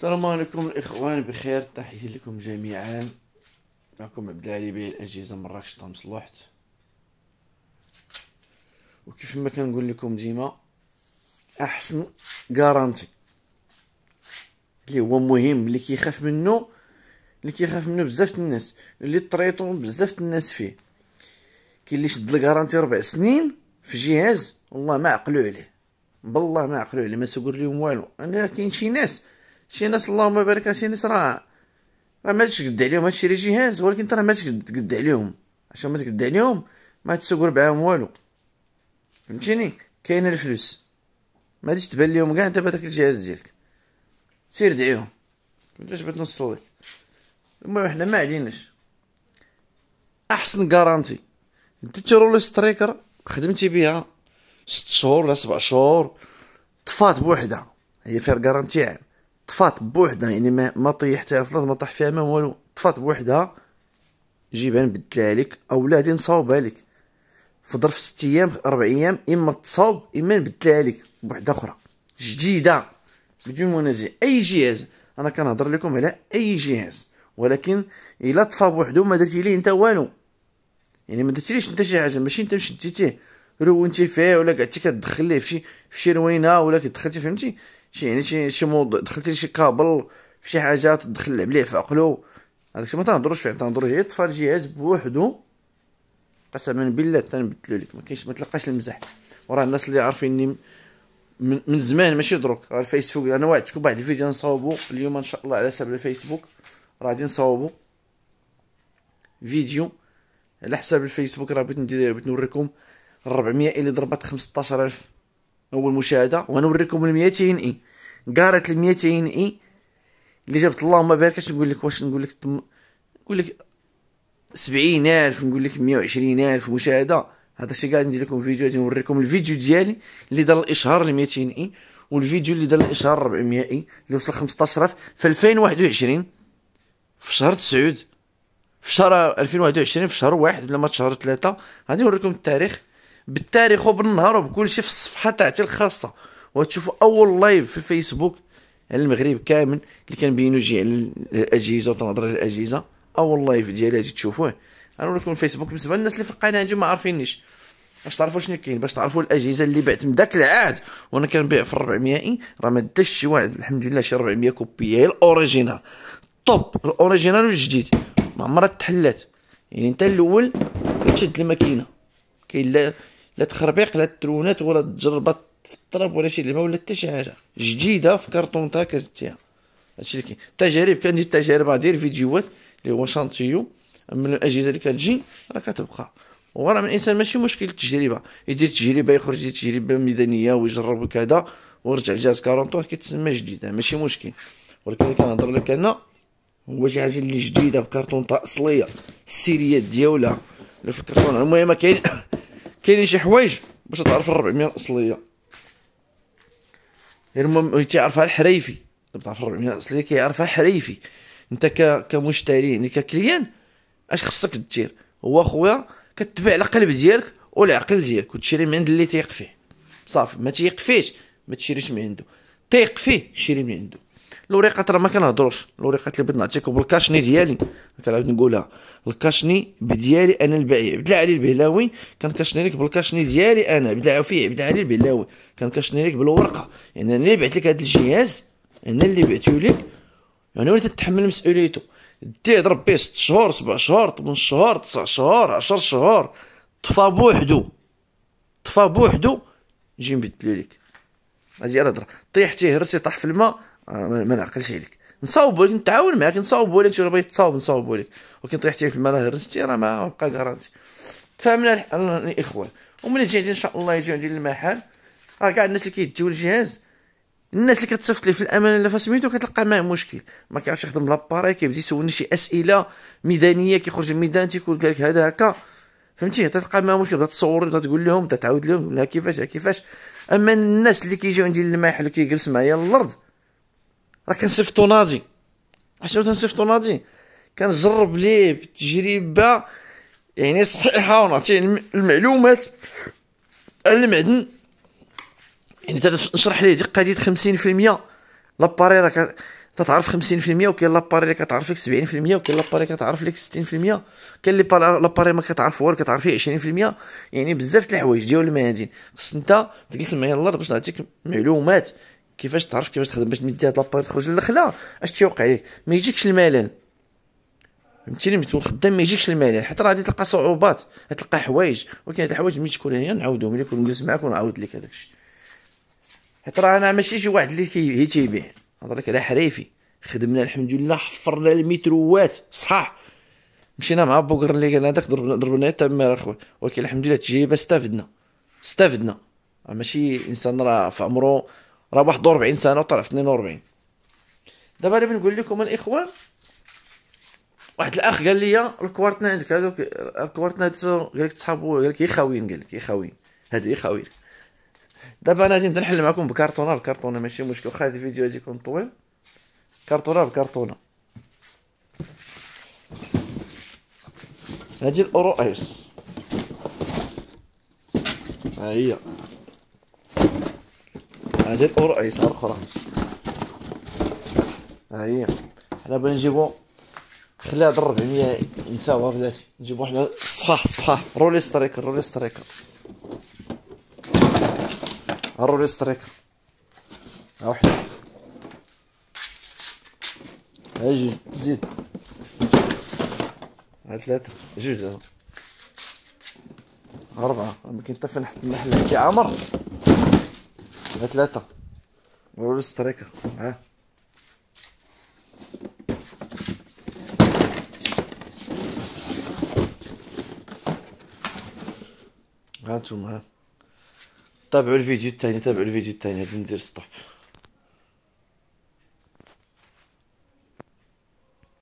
السلام عليكم الاخوان بخير تحيه لكم جميعا معكم عبد العالي بين اجهزه مراكش طام صلحت وكيف ما كنقول لكم ديما احسن غارانتي اللي هو مهم اللي كيخاف منه اللي كيخاف منه بزاف الناس اللي طريطو بزاف الناس فيه كاين اللي شد الغارانتي ربع سنين في جهاز والله ما عقلو عليه بالله ما عقلو عليه ما سكر ليهم والو انا كاين شي ناس شي ناس اللهم بارك شي ناس راه راه ما تشقد عليهم هادشي راه جهاز ولكن انت راه ما تقد عليهم عشان ما تقد عليهم ما تسوق ربعهم والو فهمتيني كاين الفلوس ما غاديش تبان لهم كاع انت بهذاك الجهاز ديالك سير دعيهم فهمتيش بغيت نوصل لك المهم حنا ما عليناش احسن كارانتي ديت رولي ستريكر خدمتي بها ست شهور ولا سبع شهور طفات بوحدها هي فيها غارانتي عام طفات بوحدها يعني ما, ما طيحتها في الارض ما طاح فيها ما والو طفات بوحدها جيبها نبدلها لك اولادي نصاوبها لك في ظرف ست ايام اربع ايام اما تصاوب اما نبدلها لك بوحده اخرى جديده بدون منازع اي جهاز انا كنهضر لكم على اي جهاز ولكن الا طفى بوحدو ما درتي ليه انت والو يعني ما درتيليش انت شي حاجه ماشي انت شديتيه رونتي فيه ولا قعدتي كتدخل ليه فشي شي روينه ولا كدخلتي فهمتي شي يعني شي شي موضوع دخلتي شي كابل في شي حاجه تدخل لعب ليه في عقلو هذاك الشيء ما تنهضروش فيه تنهضرو غير طفى الجهاز بوحدو قسما بالله تنبدلو ليك ما كاينش ما تلقاش المزح وراه الناس اللي عارفيني من, من زمان ماشي دروك على الفيسبوك انا وعدتكم بعد الفيديو نصاوبو اليوم ان شاء الله على حساب الفيسبوك راه غادي نصاوبو فيديو على حساب الفيسبوك راه بغيت ندير بغيت نوريكم 400 اللي ضربت 15000 هو المشاهده ونوريكم ال 200 اي قارت ال 200 اي اللي جابت الله ما باركش نقول لك واش نقول لك تم... نقول لك 70000 نقول لك 120000 مشاهده هذا الشيء قاعد ندير لكم فيديو غادي نوريكم الفيديو ديالي اللي دار الاشهار ل 200 اي والفيديو اللي دار الاشهار 400 اي اللي وصل 15000 في 2021 في شهر 9 في شهر 2021 في شهر 1 ولا ما شهر 3 غادي نوريكم التاريخ بالتاريخ وبالنهار وبكل شيء في الصفحه تاعتي الخاصه وتشوفوا اول لايف في الفيسبوك على المغرب كامل اللي كنبينو جي على الاجهزه وتنهضر على الاجهزه اول لايف ديالي اجي تشوفوه انا لكم الفيسبوك بالنسبه للناس اللي في القناه عندهم ما عارفينيش باش تعرفوا شنو كاين باش تعرفوا الاجهزه اللي بعت من داك العهد وانا كنبيع في 400 راه ما داش شي واحد الحمد لله شي 400 كوبيه هي الاوريجينال طوب الاوريجينال والجديد ما عمرها تحلات يعني انت الاول كتشد الماكينه كاين لا لا تخربيق لا ترونات ولا تجربات في الطرب ولا شي ما ولا حتى شي حاجه جديده في كرتونطا كازتيها هادشي اللي كاين التجارب دي التجارب غندير فيديوهات اللي هو شانتيو من الاجهزه اللي كتجي راه كتبقى وراه من الانسان ماشي مشكل التجربه يدير تجربه يخرج يدير تجربه ميدانيه ويجرب وكذا ويرجع لجاز كارونتو كيتسمى جديده ماشي مشكل ولكن اللي كنهضر لك انا هو شي حاجه اللي جديده بكرتونطا اصليه السيريات ديالها اللي في الكرتون المهم كاين كاينين شي حوايج باش تعرف ال 400 الاصليه غير المهم تيعرفها الحريفي تعرف ال 400 الاصليه كيعرفها حريفي انت كمشتري يعني ككليان اش خصك دير هو خويا كتبع القلب ديالك والعقل ديالك وتشري من عند اللي تيق فيه صافي ما تيق فيش ما تشريش من عنده تيق فيه شري من عنده الوريقات راه ما كنهضروش الوريقات اللي بغيت نعطيكم بالكاشني ديالي كنعاود نقولها الكاشني بديالي انا البعيع عبد علي البهلاوي كنكاشني لك بالكاشني ديالي انا عبد عفيه عبد علي البهلاوي كنكاشني لك بالورقه يعني انا اللي بعت لك هذا الجهاز انا اللي بعتو لك يعني وليت تتحمل مسؤوليته دي ضرب بيه 6 شهور 7 شهور 8 شهور 9 شهور 10 شهور طفى بوحدو طفى بوحدو نجي نبدلو ليك هادي راه طيحتيه هرسي طاح في الماء آه، ما نعقلش عليك نصاوبو لك نتعاون معاك نصاوبو لك شي بغيت تصاوب نصاوبو لك ولكن طيحتي في المراه هرستي راه ما بقى كارانتي تفاهمنا الاخوان ومن جاي ان شاء الله يجي عندي المحل راه كاع الناس اللي كيديو الجهاز الناس اللي كتصيفط ليه في الامانه ولا فاسميتو كتلقى معاه مشكل ما كيعرفش يخدم لاباري كيبدا يسولني شي اسئله ميدانيه كيخرج الميدان تيكون لك هذا هكا فهمتي تلقى معاه مشكل بدا تصور بدا تقول لهم بدا تعاود لهم كيفاش كيفاش اما الناس اللي كيجيو عندي للمحل وكيجلس معايا الارض راه كنصيفطو ناضي عشان كنصيفطو ناضي كنجرب ليه بتجربه يعني صحيحه ونعطيه المعلومات المعدن يعني تنشرح ليه دقه ديال 50% لاباري راه تتعرف 50% وكاين لاباري اللي كتعرف لك 70% وكاين لاباري كتعرف لك 60% كاين اللي لاباري ما كتعرف هو كتعرف فيه 20% يعني بزاف د الحوايج ديال المعادن خص انت تجلس معايا الله باش نعطيك معلومات كيفاش تعرف كيفاش تخدم باش تمد هاد لاباري تخرج للخلا اش تيوقع لك إيه؟ ما يجيكش الملل فهمتيني ملي تكون خدام ما يجيكش الملل حيت راه غادي تلقى صعوبات غتلقى حوايج ولكن هاد الحوايج ملي تكون هنا نعاودهم ملي كون نجلس معاك ونعاود لك هذاك الشيء حيت راه انا ماشي شي واحد اللي كي تيبيع نهضر لك على حريفي خدمنا الحمد لله حفرنا المتروات صحاح مشينا مع بوكر اللي قال هذاك ضربنا ضربنا تما اخويا ولكن الحمد لله التجربه استفدنا استفدنا ماشي انسان راه في عمره راه ب 41 سنه وطلع في 42 دابا انا بنقول لكم الاخوان واحد الاخ قال لي الكوارتنا عندك هذوك الكوارتنا قال لك تصحابو قال لك يخاوين قال لك يخاوين هادي يخاوين دابا انا غادي نبدا نحل معكم بكرتونه بكرتونه ماشي مشكل واخا هاد الفيديو غادي يكون طويل كرتونه بكرتونه هادي الاورو ايس ها هي زيت أور... يسار اخرى ها هي حنا بغينا نجيبو خليها هاد 400 نساوها بلاتي نجيبو حنا صحاح صحاح رولي ستريكر رولي ستريكر رولي ستريكر ها وحده ها جوج زيد ها ثلاثة جوج ها أربعة ممكن حتى فين نحط المحل عامر يبقى ثلاثة ورولس تريكة ها هانتوما تابعوا الفيديو الثاني تابعوا الفيديو الثاني غادي ندير ستوب